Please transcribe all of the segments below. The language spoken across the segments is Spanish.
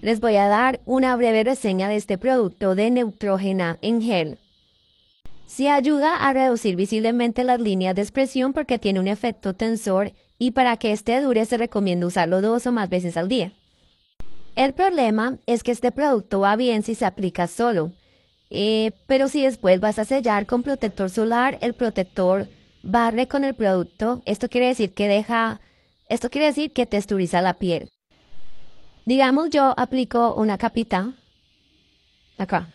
les voy a dar una breve reseña de este producto de Neutrogena en gel. Se ayuda a reducir visiblemente las líneas de expresión porque tiene un efecto tensor y para que este dure se recomienda usarlo dos o más veces al día. El problema es que este producto va bien si se aplica solo, eh, pero si después vas a sellar con protector solar, el protector barre con el producto, esto quiere decir que deja, esto quiere decir que texturiza la piel. Digamos, yo aplico una capita acá.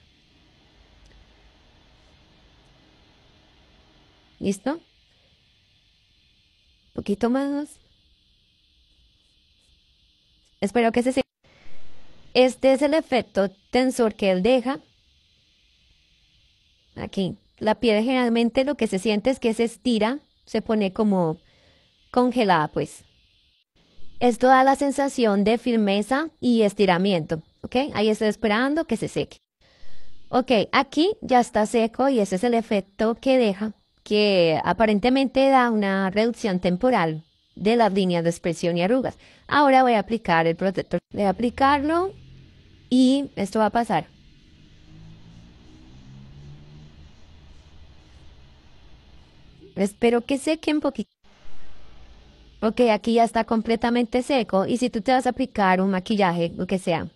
¿Listo? Un poquito más. Espero que se sienta. Este es el efecto tensor que él deja. Aquí. La piel generalmente lo que se siente es que se estira, se pone como congelada, pues. Esto da la sensación de firmeza y estiramiento. ¿Ok? Ahí estoy esperando que se seque. Ok, aquí ya está seco y ese es el efecto que deja, que aparentemente da una reducción temporal de las líneas de expresión y arrugas. Ahora voy a aplicar el protector. Voy a aplicarlo y esto va a pasar. Espero que seque un poquito. Ok, aquí ya está completamente seco. Y si tú te vas a aplicar un maquillaje, lo que sea.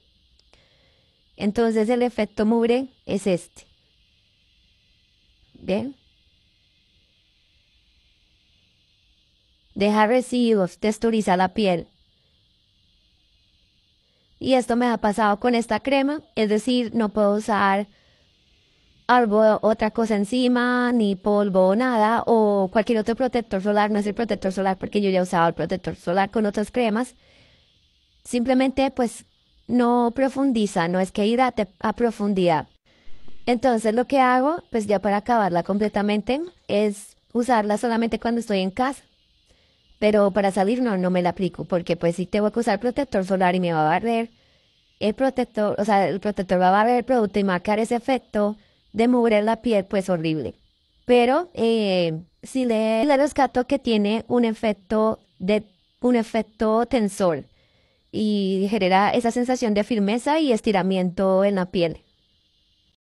Entonces el efecto mure es este. ¿Ven? Deja residuos, texturiza la piel. Y esto me ha pasado con esta crema, es decir, no puedo usar algo, otra cosa encima, ni polvo, nada, o cualquier otro protector solar, no es el protector solar porque yo ya usaba el protector solar con otras cremas. Simplemente, pues, no profundiza, no es que hidrate a profundidad. Entonces, lo que hago, pues ya para acabarla completamente, es usarla solamente cuando estoy en casa. Pero para salir no, no me la aplico, porque pues si tengo que usar protector solar y me va a barrer, el protector, o sea, el protector va a barrer el producto y marcar ese efecto de mover la piel, pues horrible. Pero eh, si le, le, rescato que tiene un efecto, de, un efecto tensor y genera esa sensación de firmeza y estiramiento en la piel.